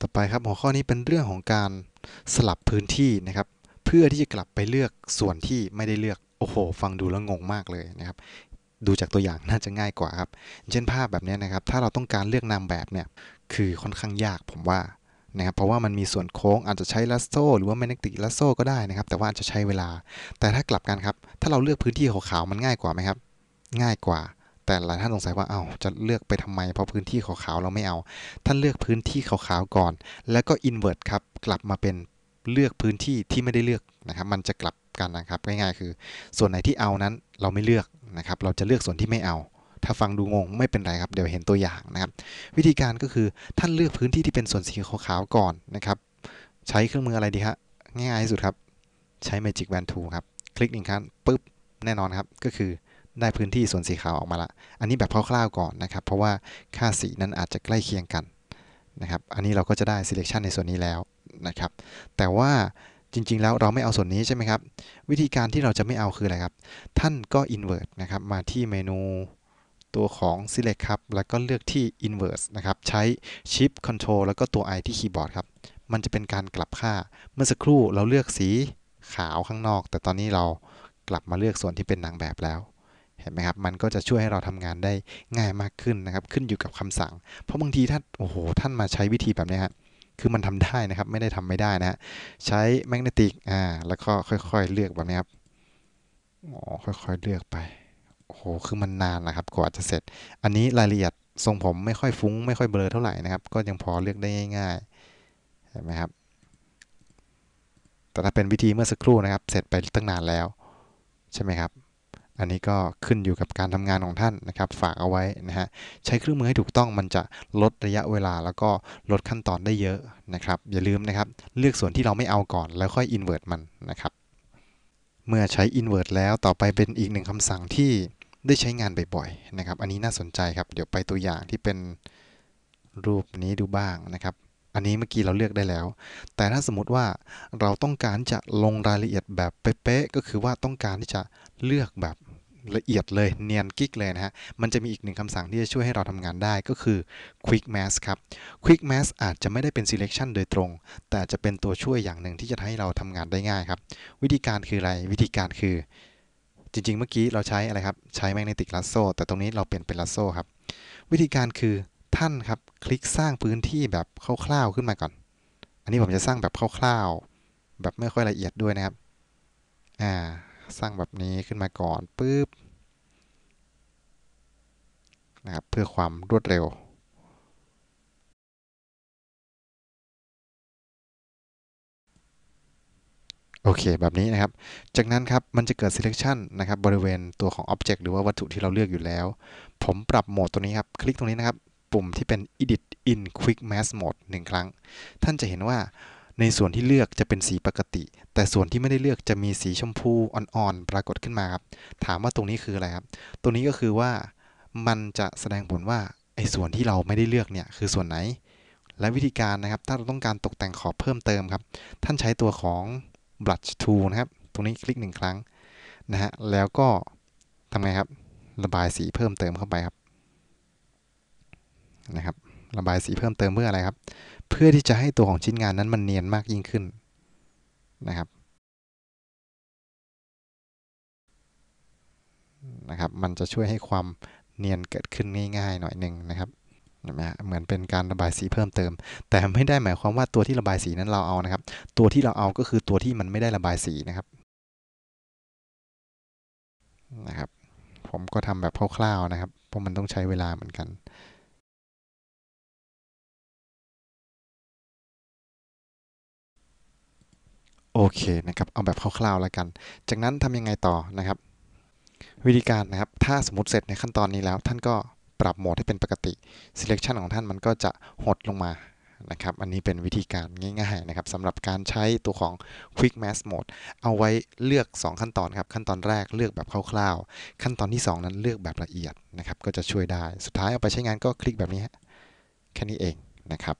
ต่อไปครับหัวข้อนี้เป็นเรื่องของการสลับพื้นที่นะครับเพื่อที่จะกลับไปเลือกส่วนที่ไม่ได้เลือกโอ้โห ฟังดูแล้วงงมากเลยนะครับดูจากตัวอย่างน่าจะง่ายกว่าครับเช่นภาพแบบนี้นะครับถ้าเราต้องการเลือกนามแบบเนี่ยคือค่อนข้างยากผมว่านะครับเพราะว่ามันมีส่วนโค้งอาจจะใช้ลัสโซหรือว่าแมกนติกลัสโซก็ได้นะครับ แต่ว่าอาจจะใช้เวลา แต่ถ้ากลับกันครับถ้าเราเลือกพื้นที่ขาวๆมันง่ายกว่าไหมครับ ง่ายกว่าแต่หลายท่านสงสัยว่าเอา้าจะเลือกไปทำไม เพราะพื้นที่ขาวๆเราไม่เอา ท่านเลือกพื้นที่ขาวๆก่อน แล้วก็อินเวอร์ตครับกลับมาเป็นเลือกพื้นที่ที่ไม่ได้เลือกนะครับ มันจะกลับกันนะครับ ง่ายๆคือ ส่วนไหนที่เอานั้นเราไม่เลือกนะครับเราจะเลือกส่วนที่ไม่เอา ถ้าฟังดูงงไม่เป็นไรครับเดี๋ยวเห็นตัวอย่างนะครับ วิธีการก็คือท่านเลือกพื้นที่ที่เป็นส่วนสีขาวๆก่อนนะครับ ใช้เครื่องมืออะไรดีฮะง่ายๆที่สุดครับ ใช้ Magic w a n Tool ครับคลิกหนึ่งครั้งปุ๊บแน่นอนครับก็คือได้พื้นที่ส่วนสีขาวออกมาละ อันนี้แบบคร่าวๆก่อนนะครับ เพราะว่าค่าสีนั้นอาจจะใกล้เคียงกันนะครับ อันนี้เราก็จะได้ selection ในส่วนนี้แล้วนะครับ แต่ว่าจริงๆแล้วเราไม่เอาส่วนนี้ใช่ไหมครับ วิธีการที่เราจะไม่เอาคืออะไรครับ ท่านก็ invert นะครับ มาที่เมนูตัวของ select ครับแล้วก็เลือกที่ inverse นะครับ ใช้ shift control แล้วก็ตัว i ที่คีย์บอร์ดครับ มันจะเป็นการกลับค่า เมื่อสักครู่เราเลือกสีขาวข้างนอก แต่ตอนนี้เรากลับมาเลือกส่วนที่เป็นนางแบบแล้วห็นไหมครับ มันก็จะช่วยให้เราทำงานได้ง่ายมากขึ้นนะครับ ขึ้นอยู่กับคำสั่ง เพราะบางทีท่านโอ้โห ท่านมาใช้วิธีแบบนี้ครคือมันทำได้นะครับ ไม่ได้ทำไม่ได้นะฮะ ใช้แมกเนติก อ่า แล้วก็ค่อยๆเลือกแบบนี้ครับ อ๋อ ค่อยๆเลือกไป โอ้โห คือมันนานนะครับ กว่าจะเสร็จ อันนี้รายละเอียดทรงผมไม่ค่อยฟุ้งไม่ค่อยเบลอเท่าไหร่นะครับ ก็ยังพอเลือกได้ง่ายๆ เห็นไหมครับ แต่ถ้าเป็นวิธีเมื่อสักครู่นะครับ เสร็จไปตั้งนานแล้ว ใช่ไหมครับอันนี้ก็ขึ้นอยู่กับการทำงานของท่านนะครับ ฝากเอาไว้นะฮะใช้เครื่องมือให้ถูกต้องมันจะลดระยะเวลาแล้วก็ลดขั้นตอนได้เยอะนะครับอย่าลืมนะครับเลือกส่วนที่เราไม่เอาก่อนแล้วค่อยอินเวอร์ตมันนะครับเมื่อใช้อินเวอร์ตแล้วต่อไปเป็นอีกหนึ่งคำสั่งที่ได้ใช้งานบ่อยๆนะครับอันนี้น่าสนใจครับเดี๋ยวไปตัวอย่างที่เป็นรูปนี้ดูบ้างนะครับอันนี้เมื่อกี้เราเลือกได้แล้ว แต่ถ้าสมมติว่าเราต้องการจะลงรายละเอียดแบบเป๊ะๆก็คือว่าต้องการที่จะเลือกแบบละเอียดเลยเนียนกิ๊กเลยนะฮะ มันจะมีอีกหนึ่งคำสั่งที่จะช่วยให้เราทำงานได้ก็คือ quick mask ครับ quick mask อาจจะไม่ได้เป็น selection โดยตรง แต่จะเป็นตัวช่วยอย่างหนึ่งที่จะให้เราทำงานได้ง่ายครับ วิธีการคืออะไร วิธีการคือ จริงๆ เมื่อกี้เราใช้อะไรครับ ใช้ magnetic lasso แต่ตรงนี้เราเปลี่ยนเป็น lasso ครับ วิธีการคือท่านครับคลิกสร้างพื้นที่แบบคร่าวๆขึ้นมาก่อน อันนี้ผมจะสร้างแบบคร่าวๆ แบบไม่ค่อยละเอียดด้วยนะครับ อ่าสร้างแบบนี้ขึ้นมาก่อนปุ๊บนะครับเพื่อความรวดเร็ว โอเคแบบนี้นะครับจากนั้นครับมันจะเกิด selection นะครับบริเวณตัวของ object หรือว่าวัตถุที่เราเลือกอยู่แล้ว ผมปรับโหมดตัวนี้ครับ คลิกตรงนี้นะครับ ปุ่มที่เป็น edit in quick mask mode หนึ่งครั้ง ท่านจะเห็นว่าในส่วนที่เลือกจะเป็นสีปกติแต่ส่วนที่ไม่ได้เลือกจะมีสีชมพูอ่อนๆปรากฏขึ้นมาครับถามว่าตรงนี้คืออะไรครับตรงนี้ก็คือว่ามันจะแสดงผลว่าไอ้ส่วนที่เราไม่ได้เลือกเนี่ยคือส่วนไหน และวิธีการนะครับ ถ้าเราต้องการตกแต่งขอบเพิ่มเติมครับ ท่านใช้ตัวของ brush tool นะครับ ตรงนี้คลิกหนึ่งครั้งนะฮะแล้วก็ทำไงครับระบายสีเพิ่มเติมเข้าไปครับนะครับระบายสีเพิ่มเติมเพื่ออะไรครับ เพื่อที่จะให้ตัวของชิ้นงานนั้นมันเนียนมากยิ่งขึ้นนะครับ นะครับ มันจะช่วยให้ความเนียนเกิดขึ้นง่ายๆหน่อยหนึ่งนะครับเหมือนเป็นการระบายสีเพิ่มเติม แต่ไม่ได้หมายความว่าตัวที่ระบายสีนั้นเราเอานะครับ ตัวที่เราเอาก็คือตัวที่มันไม่ได้ระบายสีนะครับ นะครับ ผมก็ทำแบบคร่าวๆนะครับ เพราะมันต้องใช้เวลาเหมือนกันโอเคนะครับ เอาแบบคร่าวๆแล้วกัน จากนั้นทำยังไงต่อนะครับ วิธีการนะครับ ถ้าสมมติเสร็จในขั้นตอนนี้แล้วท่านก็ปรับโหมดให้เป็นปกติ selection ของท่านมันก็จะหดลงมา นะครับ อันนี้เป็นวิธีการง่ายๆนะครับสำหรับการใช้ตัวของ Quick m a s k Mode เอาไว้เลือก 2 ขั้นตอนครับ ขั้นตอนแรกเลือกแบบคร่าวๆขั้นตอนที่ 2 นั้นเลือกแบบละเอียดนะครับ ก็จะช่วยได้ สุดท้ายเอาไปใช้งานก็คลิกแบบนี้แค่นี้เองนะครับ